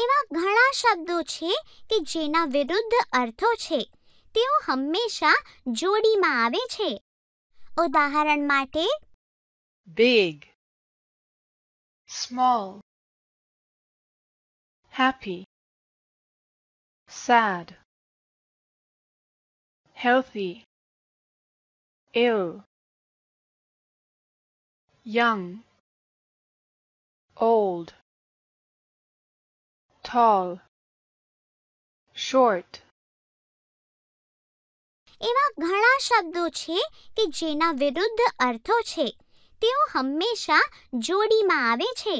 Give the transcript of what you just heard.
એવા ઘણા શબ્દો છે કે જેના વિરુદ્ધ અર્થો છે તેઓ હંમેશા જોડીમાં આવે છે ઉદાહરણ માટે big small happy sad healthy ill young old tall short એવા ઘણા શબ્દો છે કે જેના વિરુદ્ધ અર્થો છે તેઓ હંમેશા જોડીમાં આવે છે